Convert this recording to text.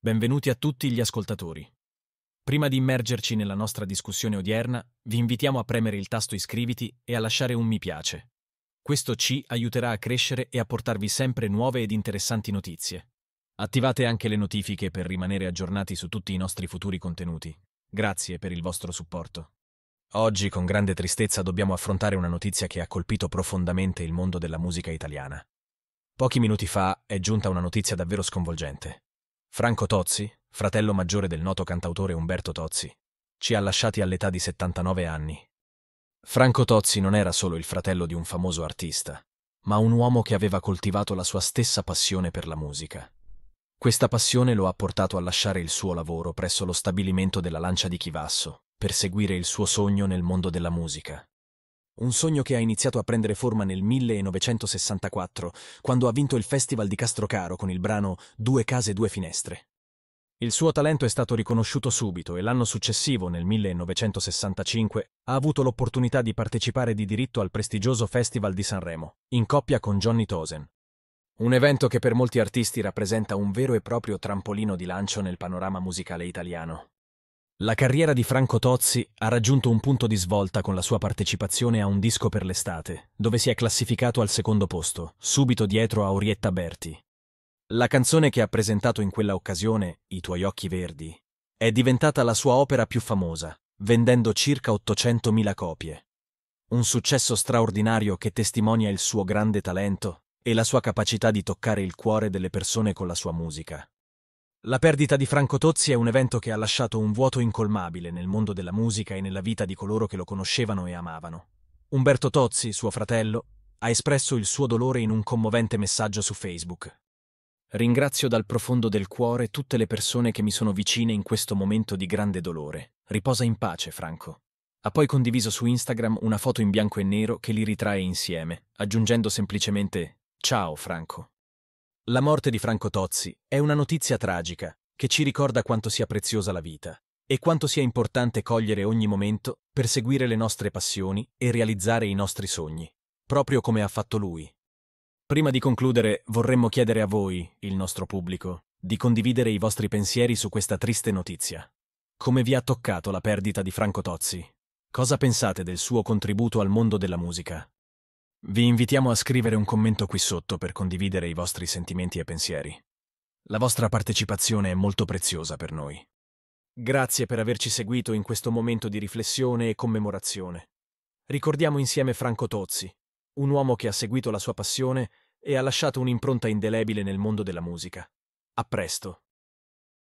Benvenuti a tutti gli ascoltatori. Prima di immergerci nella nostra discussione odierna, vi invitiamo a premere il tasto iscriviti e a lasciare un mi piace. Questo ci aiuterà a crescere e a portarvi sempre nuove ed interessanti notizie. Attivate anche le notifiche per rimanere aggiornati su tutti i nostri futuri contenuti. Grazie per il vostro supporto. Oggi con grande tristezza dobbiamo affrontare una notizia che ha colpito profondamente il mondo della musica italiana. Pochi minuti fa è giunta una notizia davvero sconvolgente. Franco Tozzi, fratello maggiore del noto cantautore Umberto Tozzi, ci ha lasciati all'età di 79 anni. Franco Tozzi non era solo il fratello di un famoso artista, ma un uomo che aveva coltivato la sua stessa passione per la musica. Questa passione lo ha portato a lasciare il suo lavoro presso lo stabilimento della Lancia di Chivasso per seguire il suo sogno nel mondo della musica. Un sogno che ha iniziato a prendere forma nel 1964, quando ha vinto il Festival di Castrocaro con il brano Due case, due finestre. Il suo talento è stato riconosciuto subito e l'anno successivo, nel 1965, ha avuto l'opportunità di partecipare di diritto al prestigioso Festival di Sanremo, in coppia con Johnny Tosen. Un evento che per molti artisti rappresenta un vero e proprio trampolino di lancio nel panorama musicale italiano. La carriera di Franco Tozzi ha raggiunto un punto di svolta con la sua partecipazione a Un disco per l'estate, dove si è classificato al secondo posto, subito dietro a Orietta Berti. La canzone che ha presentato in quella occasione, I tuoi occhi verdi, è diventata la sua opera più famosa, vendendo circa 800.000 copie. Un successo straordinario che testimonia il suo grande talento e la sua capacità di toccare il cuore delle persone con la sua musica. La perdita di Franco Tozzi è un evento che ha lasciato un vuoto incolmabile nel mondo della musica e nella vita di coloro che lo conoscevano e amavano. Umberto Tozzi, suo fratello, ha espresso il suo dolore in un commovente messaggio su Facebook. Ringrazio dal profondo del cuore tutte le persone che mi sono vicine in questo momento di grande dolore. Riposa in pace, Franco. Ha poi condiviso su Instagram una foto in bianco e nero che li ritrae insieme, aggiungendo semplicemente Ciao, Franco. La morte di Franco Tozzi è una notizia tragica che ci ricorda quanto sia preziosa la vita e quanto sia importante cogliere ogni momento per seguire le nostre passioni e realizzare i nostri sogni, proprio come ha fatto lui. Prima di concludere, vorremmo chiedere a voi, il nostro pubblico, di condividere i vostri pensieri su questa triste notizia. Come vi ha toccato la perdita di Franco Tozzi? Cosa pensate del suo contributo al mondo della musica? Vi invitiamo a scrivere un commento qui sotto per condividere i vostri sentimenti e pensieri. La vostra partecipazione è molto preziosa per noi. Grazie per averci seguito in questo momento di riflessione e commemorazione. Ricordiamo insieme Franco Tozzi, un uomo che ha seguito la sua passione e ha lasciato un'impronta indelebile nel mondo della musica. A presto!